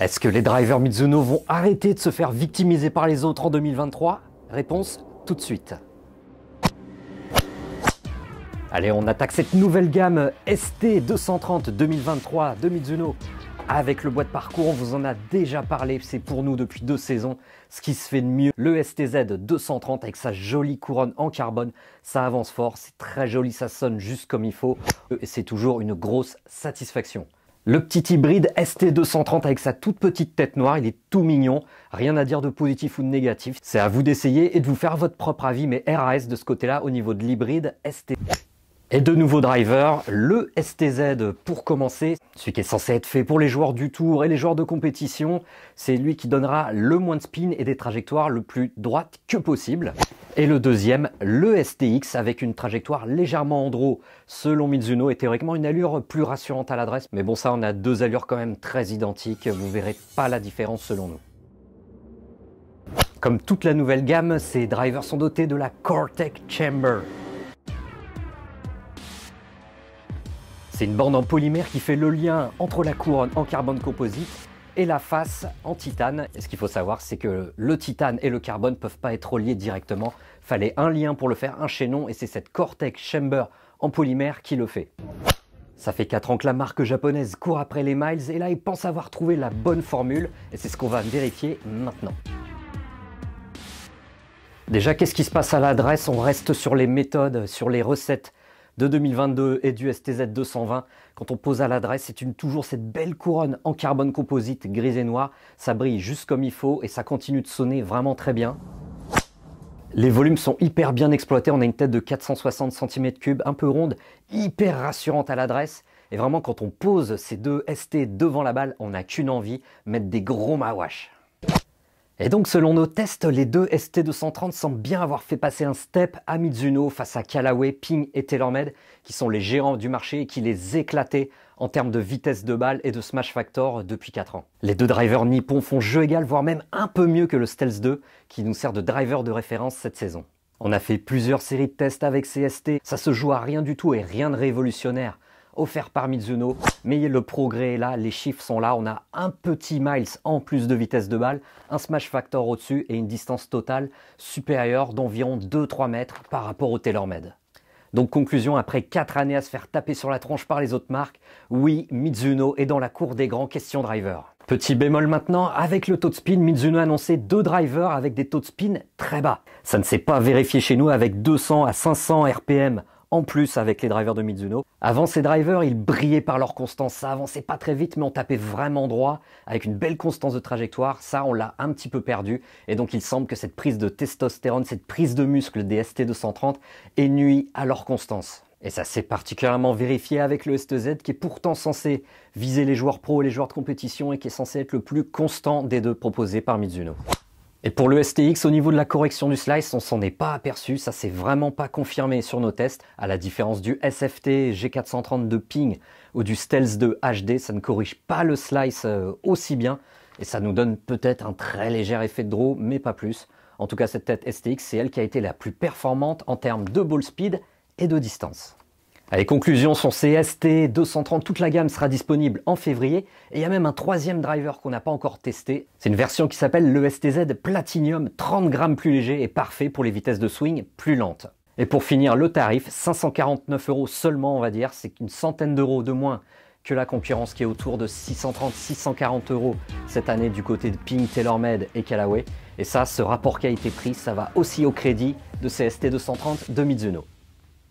Est-ce que les drivers Mizuno vont arrêter de se faire victimiser par les autres en 2023 Réponse tout de suite. Allez, on attaque cette nouvelle gamme ST 230 2023 de Mizuno. Avec le bois de parcours, on vous en a déjà parlé, c'est pour nous depuis deux saisons ce qui se fait de mieux. Le STZ 230 avec sa jolie couronne en carbone, ça avance fort, c'est très joli, ça sonne juste comme il faut et c'est toujours une grosse satisfaction. Le petit hybride ST230 avec sa toute petite tête noire, il est tout mignon, rien à dire de positif ou de négatif. C'est à vous d'essayer et de vous faire votre propre avis, mais RAS de ce côté-là au niveau de l'hybride ST. Et de nouveaux drivers, le STZ pour commencer, celui qui est censé être fait pour les joueurs du tour et les joueurs de compétition, c'est lui qui donnera le moins de spin et des trajectoires le plus droites que possible. Et le deuxième, le STX avec une trajectoire légèrement andro, selon Mizuno, est théoriquement une allure plus rassurante à l'adresse. Mais bon ça, on a deux allures quand même très identiques, vous verrez pas la différence selon nous. Comme toute la nouvelle gamme, ces drivers sont dotés de la Cortec Chamber, C'est une bande en polymère qui fait le lien entre la couronne en carbone composite et la face en titane. Et ce qu'il faut savoir, c'est que le titane et le carbone ne peuvent pas être reliés directement. Fallait un lien pour le faire, un chaînon, et c'est cette Cortex Chamber en polymère qui le fait. Ça fait 4 ans que la marque japonaise court après les miles, et là, ils pensent avoir trouvé la bonne formule, et c'est ce qu'on va vérifier maintenant. Déjà, qu'est-ce qui se passe à l'adresse On reste sur les méthodes, sur les recettes de 2022 et du STZ 220. Quand on pose à l'adresse, c'est une, toujours cette belle couronne en carbone composite gris et noir. Ça brille juste comme il faut et ça continue de sonner vraiment très bien. Les volumes sont hyper bien exploités, on a une tête de 460 cm3, un peu ronde, hyper rassurante à l'adresse. Et vraiment, quand on pose ces deux ST devant la balle, on n'a qu'une envie, mettre des gros mawash. Et donc selon nos tests, les deux ST230 semblent bien avoir fait passer un step à Mizuno face à Callaway, Ping et TaylorMade, qui sont les gérants du marché et qui les éclataient en termes de vitesse de balle et de smash factor depuis 4 ans. Les deux drivers nippons font jeu égal, voire même un peu mieux que le Stealth 2, qui nous sert de driver de référence cette saison. On a fait plusieurs séries de tests avec ST, ça se joue à rien du tout et rien de révolutionnaire offert par Mizuno. Mais le progrès est là, les chiffres sont là. On a un petit miles en plus de vitesse de balle, un smash factor au-dessus et une distance totale supérieure d'environ 2-3 mètres par rapport au TaylorMade. Donc conclusion, après 4 années à se faire taper sur la tronche par les autres marques, oui, Mizuno est dans la cour des grands questions drivers. Petit bémol maintenant, avec le taux de spin, Mizuno a annoncé deux drivers avec des taux de spin très bas. Ça ne s'est pas vérifié chez nous avec 200 à 500 RPM en plus avec les drivers de Mizuno. Avant ces drivers, ils brillaient par leur constance. Ça avançait pas très vite, mais on tapait vraiment droit avec une belle constance de trajectoire. Ça, on l'a un petit peu perdu. Et donc, il semble que cette prise de testostérone, cette prise de muscle des ST230 est nuit à leur constance. Et ça s'est particulièrement vérifié avec le STZ qui est pourtant censé viser les joueurs pro et les joueurs de compétition et qui est censé être le plus constant des deux proposés par Mizuno. Et pour le STX, au niveau de la correction du slice, on s'en est pas aperçu, ça s'est vraiment pas confirmé sur nos tests, à la différence du SFT G430 de ping ou du Stealth 2 HD, ça ne corrige pas le slice euh, aussi bien, et ça nous donne peut-être un très léger effet de draw, mais pas plus. En tout cas, cette tête STX, c'est elle qui a été la plus performante en termes de ball speed et de distance. Les conclusions sont CST 230, toute la gamme sera disponible en février et il y a même un troisième driver qu'on n'a pas encore testé. C'est une version qui s'appelle le STZ Platinum, 30 grammes plus léger et parfait pour les vitesses de swing plus lentes. Et pour finir, le tarif, 549 euros seulement on va dire, c'est une centaine d'euros de moins que la concurrence qui est autour de 630-640 euros cette année du côté de Ping, TaylorMade et Callaway. Et ça, ce rapport qualité-prix, ça va aussi au crédit de CST 230 de Mizuno.